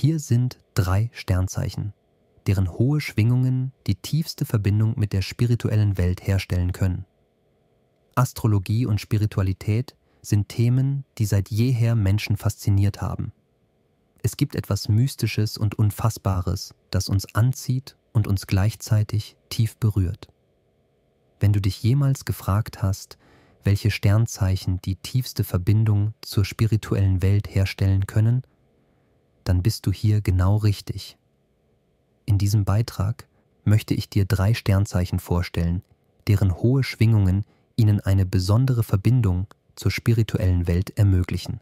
Hier sind drei Sternzeichen, deren hohe Schwingungen die tiefste Verbindung mit der spirituellen Welt herstellen können. Astrologie und Spiritualität sind Themen, die seit jeher Menschen fasziniert haben. Es gibt etwas Mystisches und Unfassbares, das uns anzieht und uns gleichzeitig tief berührt. Wenn du dich jemals gefragt hast, welche Sternzeichen die tiefste Verbindung zur spirituellen Welt herstellen können, dann bist du hier genau richtig. In diesem Beitrag möchte ich dir drei Sternzeichen vorstellen, deren hohe Schwingungen ihnen eine besondere Verbindung zur spirituellen Welt ermöglichen.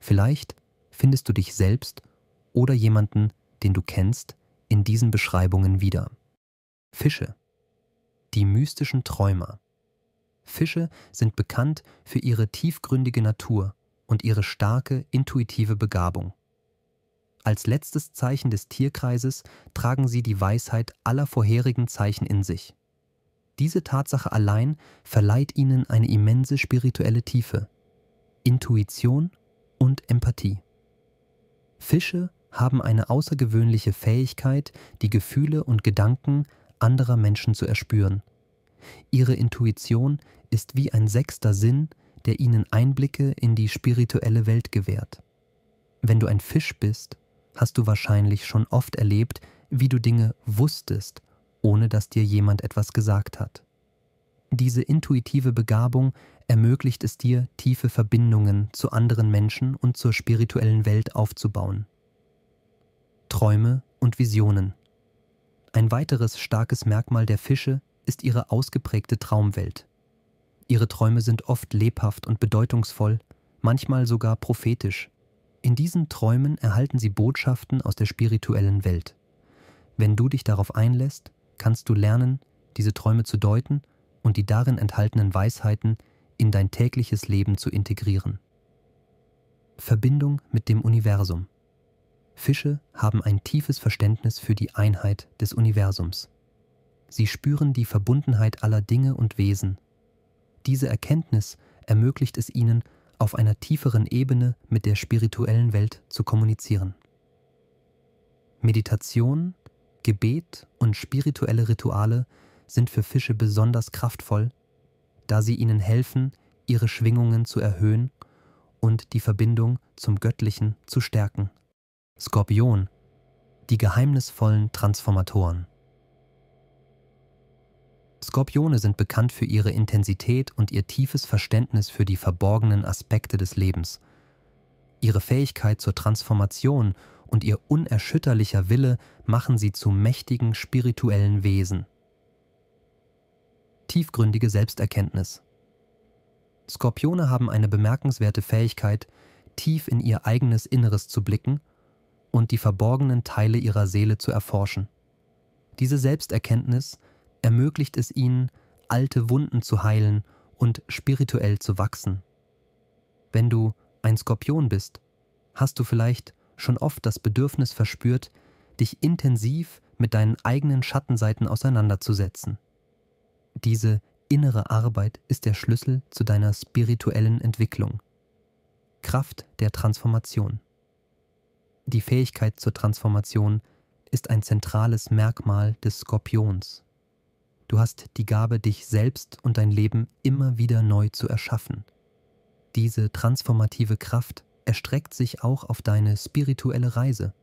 Vielleicht findest du dich selbst oder jemanden, den du kennst, in diesen Beschreibungen wieder. Fische. Die mystischen Träumer. Fische sind bekannt für ihre tiefgründige Natur und ihre starke intuitive Begabung. Als letztes Zeichen des Tierkreises tragen sie die Weisheit aller vorherigen Zeichen in sich. Diese Tatsache allein verleiht ihnen eine immense spirituelle Tiefe, Intuition und Empathie. Fische haben eine außergewöhnliche Fähigkeit, die Gefühle und Gedanken anderer Menschen zu erspüren. Ihre Intuition ist wie ein sechster Sinn, der ihnen Einblicke in die spirituelle Welt gewährt. Wenn du ein Fisch bist, hast du wahrscheinlich schon oft erlebt, wie du Dinge wusstest, ohne dass dir jemand etwas gesagt hat. Diese intuitive Begabung ermöglicht es dir, tiefe Verbindungen zu anderen Menschen und zur spirituellen Welt aufzubauen. Träume und Visionen. Ein weiteres starkes Merkmal der Fische ist ihre ausgeprägte Traumwelt. Ihre Träume sind oft lebhaft und bedeutungsvoll, manchmal sogar prophetisch. In diesen Träumen erhalten sie Botschaften aus der spirituellen Welt. Wenn du dich darauf einlässt, kannst du lernen, diese Träume zu deuten und die darin enthaltenen Weisheiten in dein tägliches Leben zu integrieren. Verbindung mit dem Universum. Fische haben ein tiefes Verständnis für die Einheit des Universums. Sie spüren die Verbundenheit aller Dinge und Wesen. Diese Erkenntnis ermöglicht es ihnen, auf einer tieferen Ebene mit der spirituellen Welt zu kommunizieren. Meditation, Gebet und spirituelle Rituale sind für Fische besonders kraftvoll, da sie ihnen helfen, ihre Schwingungen zu erhöhen und die Verbindung zum Göttlichen zu stärken. Skorpion, die geheimnisvollen Transformatoren. Skorpione sind bekannt für ihre Intensität und ihr tiefes Verständnis für die verborgenen Aspekte des Lebens. Ihre Fähigkeit zur Transformation und ihr unerschütterlicher Wille machen sie zu mächtigen spirituellen Wesen. Tiefgründige Selbsterkenntnis Skorpione haben eine bemerkenswerte Fähigkeit, tief in ihr eigenes Inneres zu blicken und die verborgenen Teile ihrer Seele zu erforschen. Diese Selbsterkenntnis ermöglicht es ihnen, alte Wunden zu heilen und spirituell zu wachsen. Wenn du ein Skorpion bist, hast du vielleicht schon oft das Bedürfnis verspürt, dich intensiv mit deinen eigenen Schattenseiten auseinanderzusetzen. Diese innere Arbeit ist der Schlüssel zu deiner spirituellen Entwicklung. Kraft der Transformation. Die Fähigkeit zur Transformation ist ein zentrales Merkmal des Skorpions. Du hast die Gabe, dich selbst und dein Leben immer wieder neu zu erschaffen. Diese transformative Kraft erstreckt sich auch auf deine spirituelle Reise.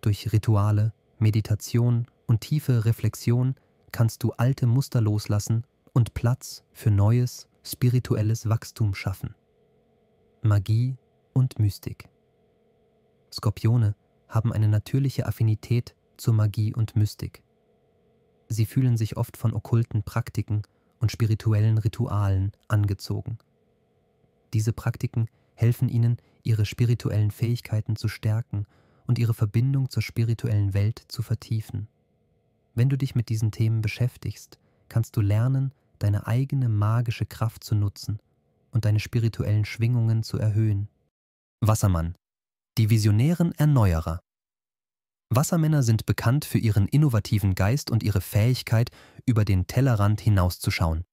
Durch Rituale, Meditation und tiefe Reflexion kannst du alte Muster loslassen und Platz für neues spirituelles Wachstum schaffen. Magie und Mystik. Skorpione haben eine natürliche Affinität zur Magie und Mystik. Sie fühlen sich oft von okkulten Praktiken und spirituellen Ritualen angezogen. Diese Praktiken helfen ihnen, ihre spirituellen Fähigkeiten zu stärken und ihre Verbindung zur spirituellen Welt zu vertiefen. Wenn du dich mit diesen Themen beschäftigst, kannst du lernen, deine eigene magische Kraft zu nutzen und deine spirituellen Schwingungen zu erhöhen. Wassermann, die visionären Erneuerer. Wassermänner sind bekannt für ihren innovativen Geist und ihre Fähigkeit, über den Tellerrand hinauszuschauen.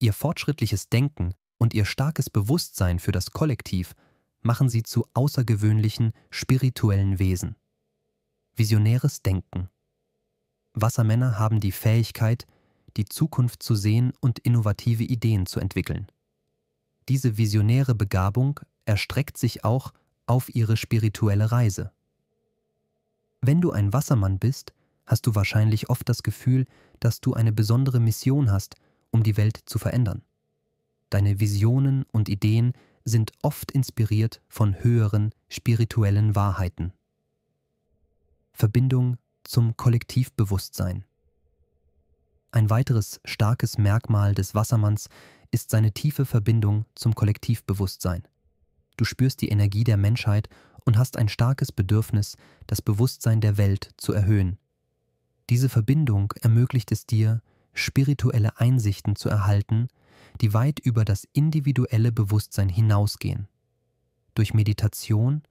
Ihr fortschrittliches Denken und ihr starkes Bewusstsein für das Kollektiv machen sie zu außergewöhnlichen, spirituellen Wesen. Visionäres Denken. Wassermänner haben die Fähigkeit, die Zukunft zu sehen und innovative Ideen zu entwickeln. Diese visionäre Begabung erstreckt sich auch auf ihre spirituelle Reise. Wenn du ein Wassermann bist, hast du wahrscheinlich oft das Gefühl, dass du eine besondere Mission hast, um die Welt zu verändern. Deine Visionen und Ideen sind oft inspiriert von höheren spirituellen Wahrheiten. Verbindung zum Kollektivbewusstsein. Ein weiteres starkes Merkmal des Wassermanns ist seine tiefe Verbindung zum Kollektivbewusstsein. Du spürst die Energie der Menschheit und hast ein starkes Bedürfnis, das Bewusstsein der Welt zu erhöhen. Diese Verbindung ermöglicht es dir, spirituelle Einsichten zu erhalten, die weit über das individuelle Bewusstsein hinausgehen. Durch Meditation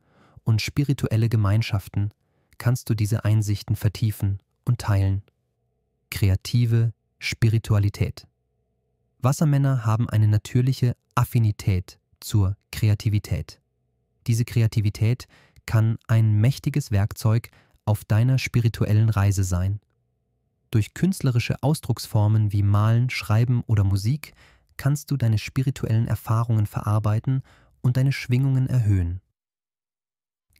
und spirituelle Gemeinschaften kannst du diese Einsichten vertiefen und teilen. Kreative Spiritualität Wassermänner haben eine natürliche Affinität zur Kreativität. Diese Kreativität kann ein mächtiges Werkzeug auf deiner spirituellen Reise sein. Durch künstlerische Ausdrucksformen wie Malen, Schreiben oder Musik kannst du deine spirituellen Erfahrungen verarbeiten und deine Schwingungen erhöhen.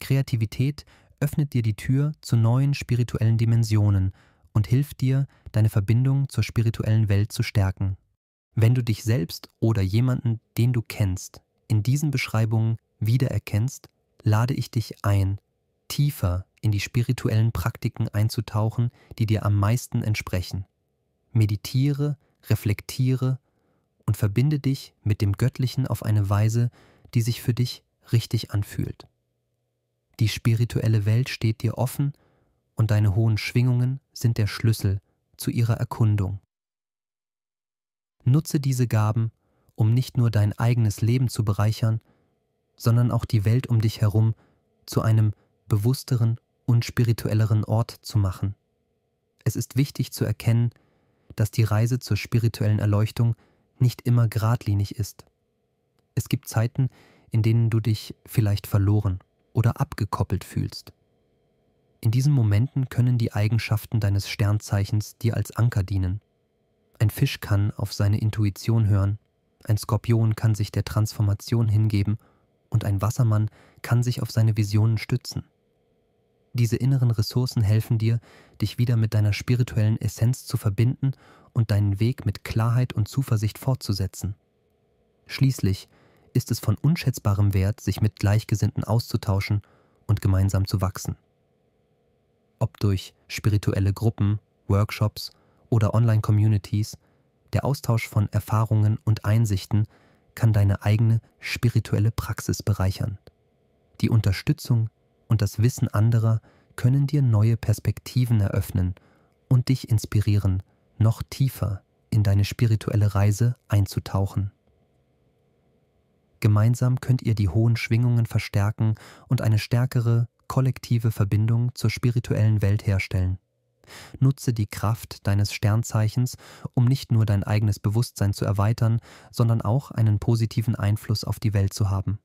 Kreativität öffnet dir die Tür zu neuen spirituellen Dimensionen und hilft dir, deine Verbindung zur spirituellen Welt zu stärken. Wenn du dich selbst oder jemanden, den du kennst, in diesen Beschreibungen wiedererkennst, lade ich dich ein, tiefer in die spirituellen Praktiken einzutauchen, die dir am meisten entsprechen. Meditiere, reflektiere und verbinde dich mit dem Göttlichen auf eine Weise, die sich für dich richtig anfühlt. Die spirituelle Welt steht dir offen und deine hohen Schwingungen sind der Schlüssel zu ihrer Erkundung. Nutze diese Gaben, um nicht nur dein eigenes Leben zu bereichern, sondern auch die Welt um dich herum zu einem bewussteren und spirituelleren Ort zu machen. Es ist wichtig zu erkennen, dass die Reise zur spirituellen Erleuchtung nicht immer geradlinig ist. Es gibt Zeiten, in denen du dich vielleicht verloren oder abgekoppelt fühlst. In diesen Momenten können die Eigenschaften deines Sternzeichens dir als Anker dienen. Ein Fisch kann auf seine Intuition hören, ein Skorpion kann sich der Transformation hingeben und ein Wassermann kann sich auf seine Visionen stützen. Diese inneren Ressourcen helfen dir, dich wieder mit deiner spirituellen Essenz zu verbinden und deinen Weg mit Klarheit und Zuversicht fortzusetzen. Schließlich ist es von unschätzbarem Wert, sich mit Gleichgesinnten auszutauschen und gemeinsam zu wachsen. Ob durch spirituelle Gruppen, Workshops oder Online-Communities, der Austausch von Erfahrungen und Einsichten kann deine eigene spirituelle Praxis bereichern. Die Unterstützung und das Wissen anderer können dir neue Perspektiven eröffnen und dich inspirieren, noch tiefer in deine spirituelle Reise einzutauchen. Gemeinsam könnt ihr die hohen Schwingungen verstärken und eine stärkere, kollektive Verbindung zur spirituellen Welt herstellen. Nutze die Kraft deines Sternzeichens, um nicht nur dein eigenes Bewusstsein zu erweitern, sondern auch einen positiven Einfluss auf die Welt zu haben